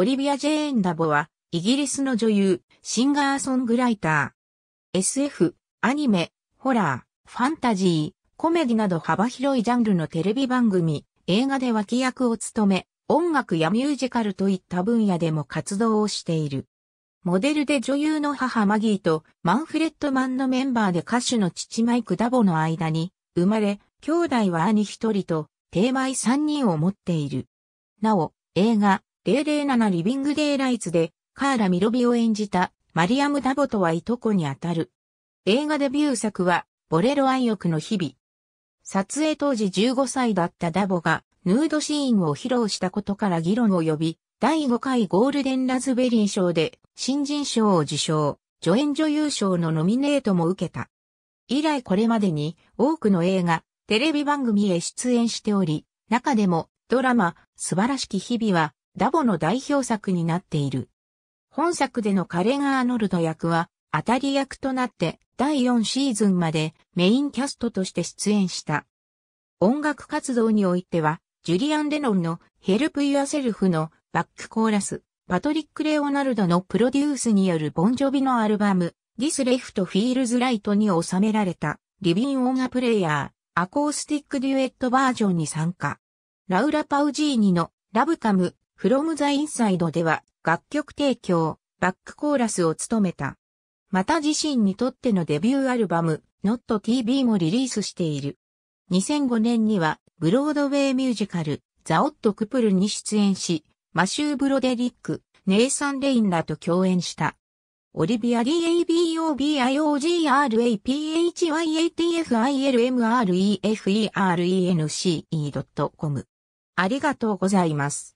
オリビア・ジェーン・ダボは、イギリスの女優、シンガーソングライター。SF、アニメ、ホラー、ファンタジー、コメディなど幅広いジャンルのテレビ番組、映画で脇役を務め、音楽やミュージカルといった分野でも活動をしている。モデルで女優の母マギーとマンフレッドマンのメンバーで歌手の父マイク・ダボの間に生まれ、兄弟は兄一人と、定枚三人を持っている。なお、映画、007リビングデイライツでカーラ・ミロビを演じたマリアム・ダボとはいとこにあたる。映画デビュー作はボレロ愛欲の日々。撮影当時15歳だったダボがヌードシーンを披露したことから議論を呼び、第5回ゴールデンラズベリー賞で新人賞を受賞、助演女優賞のノミネートも受けた。以来これまでに多くの映画、テレビ番組へ出演しており、中でもドラマ、素晴らしき日々はダボの代表作になっている。本作でのカレン・アーノルド役は、当たり役となって第4シーズンまでメインキャストとして出演した。音楽活動においては、ジュリアン・レノンのヘルプ・ユアセルフのバックコーラス、パトリック・レオナルドのプロデュースによるボンジョビのアルバム、ディ i s Left Feels Right に収められた、リビン・オーガ・プレイヤー、アコースティック・デュエットバージョンに参加。ラウラ・パウジーニのラブカム From the Inside では楽曲提供、バックコーラスを務めた。また自身にとってのデビューアルバム Not TV もリリースしている。2005年にはブロードウェイミュージカルザ・オット・クプルに出演し、マシュー・ブロデリック、ネイサン・レインらと共演した。オリビア DABOBIOGRAPHYATFILMREFERENC.com ありがとうございます。